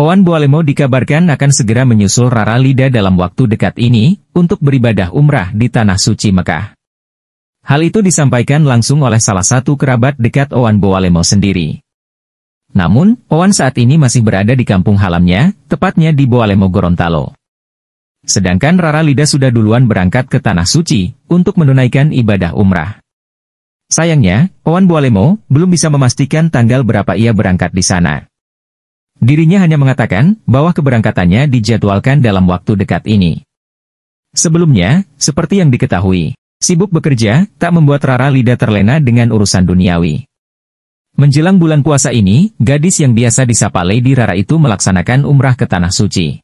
Owan Bualemo dikabarkan akan segera menyusul Rara Lida dalam waktu dekat ini, untuk beribadah umrah di Tanah Suci Mekah. Hal itu disampaikan langsung oleh salah satu kerabat dekat Owan Bualemo sendiri. Namun, Owan saat ini masih berada di kampung halamnya, tepatnya di Bualemo Gorontalo. Sedangkan Rara Lida sudah duluan berangkat ke Tanah Suci, untuk menunaikan ibadah umrah. Sayangnya, Owan Bualemo, belum bisa memastikan tanggal berapa ia berangkat di sana. Dirinya hanya mengatakan bahwa keberangkatannya dijadwalkan dalam waktu dekat ini. Sebelumnya, seperti yang diketahui, sibuk bekerja tak membuat Rara Lida terlena dengan urusan duniawi. Menjelang bulan puasa ini, gadis yang biasa disapa Lady Rara itu melaksanakan umrah ke Tanah Suci.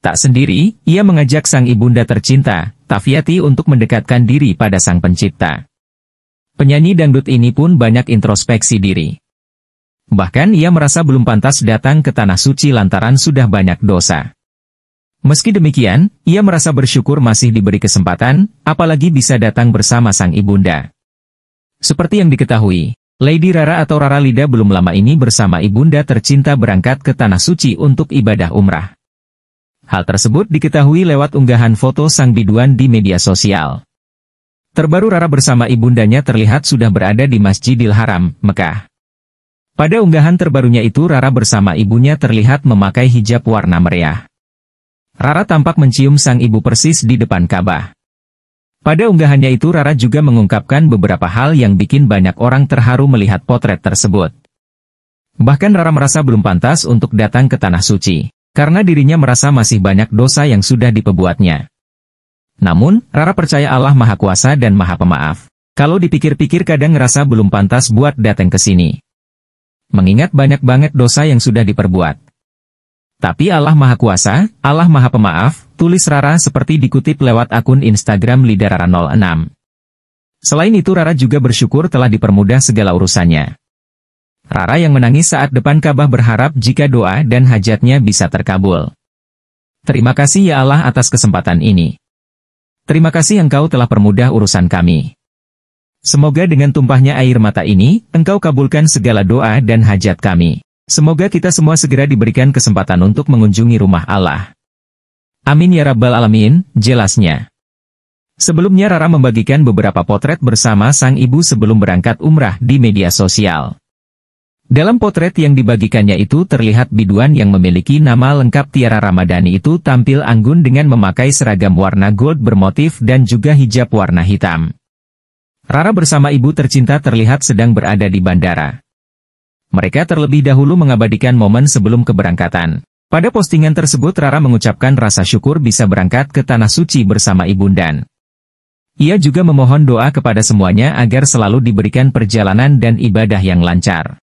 Tak sendiri, ia mengajak sang ibunda tercinta, Tafiati untuk mendekatkan diri pada sang pencipta. Penyanyi dangdut ini pun banyak introspeksi diri. Bahkan ia merasa belum pantas datang ke Tanah Suci lantaran sudah banyak dosa. Meski demikian, ia merasa bersyukur masih diberi kesempatan, apalagi bisa datang bersama sang ibunda. Seperti yang diketahui, Lady Rara atau Rara Lida belum lama ini bersama ibunda tercinta berangkat ke Tanah Suci untuk ibadah umrah. Hal tersebut diketahui lewat unggahan foto sang biduan di media sosial. Terbaru Rara bersama ibundanya terlihat sudah berada di Masjidil Haram, Mekah. Pada unggahan terbarunya itu Rara bersama ibunya terlihat memakai hijab warna meriah. Rara tampak mencium sang ibu persis di depan Ka'bah. Pada unggahannya itu Rara juga mengungkapkan beberapa hal yang bikin banyak orang terharu melihat potret tersebut. Bahkan Rara merasa belum pantas untuk datang ke Tanah Suci, karena dirinya merasa masih banyak dosa yang sudah diperbuatnya. Namun, Rara percaya Allah Maha Kuasa dan Maha Pemaaf. Kalau dipikir-pikir kadang ngerasa belum pantas buat datang ke sini mengingat banyak banget dosa yang sudah diperbuat. Tapi Allah Maha Kuasa, Allah Maha Pemaaf, tulis Rara seperti dikutip lewat akun Instagram Lidarara 06. Selain itu Rara juga bersyukur telah dipermudah segala urusannya. Rara yang menangis saat depan Ka'bah berharap jika doa dan hajatnya bisa terkabul. Terima kasih ya Allah atas kesempatan ini. Terima kasih engkau telah permudah urusan kami. Semoga dengan tumpahnya air mata ini, engkau kabulkan segala doa dan hajat kami. Semoga kita semua segera diberikan kesempatan untuk mengunjungi rumah Allah. Amin ya Rabbal Alamin, jelasnya. Sebelumnya Rara membagikan beberapa potret bersama sang ibu sebelum berangkat umrah di media sosial. Dalam potret yang dibagikannya itu terlihat biduan yang memiliki nama lengkap Tiara Ramadhani itu tampil anggun dengan memakai seragam warna gold bermotif dan juga hijab warna hitam. Rara bersama ibu tercinta terlihat sedang berada di bandara. Mereka terlebih dahulu mengabadikan momen sebelum keberangkatan. Pada postingan tersebut Rara mengucapkan rasa syukur bisa berangkat ke Tanah Suci bersama ibu dan Ia juga memohon doa kepada semuanya agar selalu diberikan perjalanan dan ibadah yang lancar.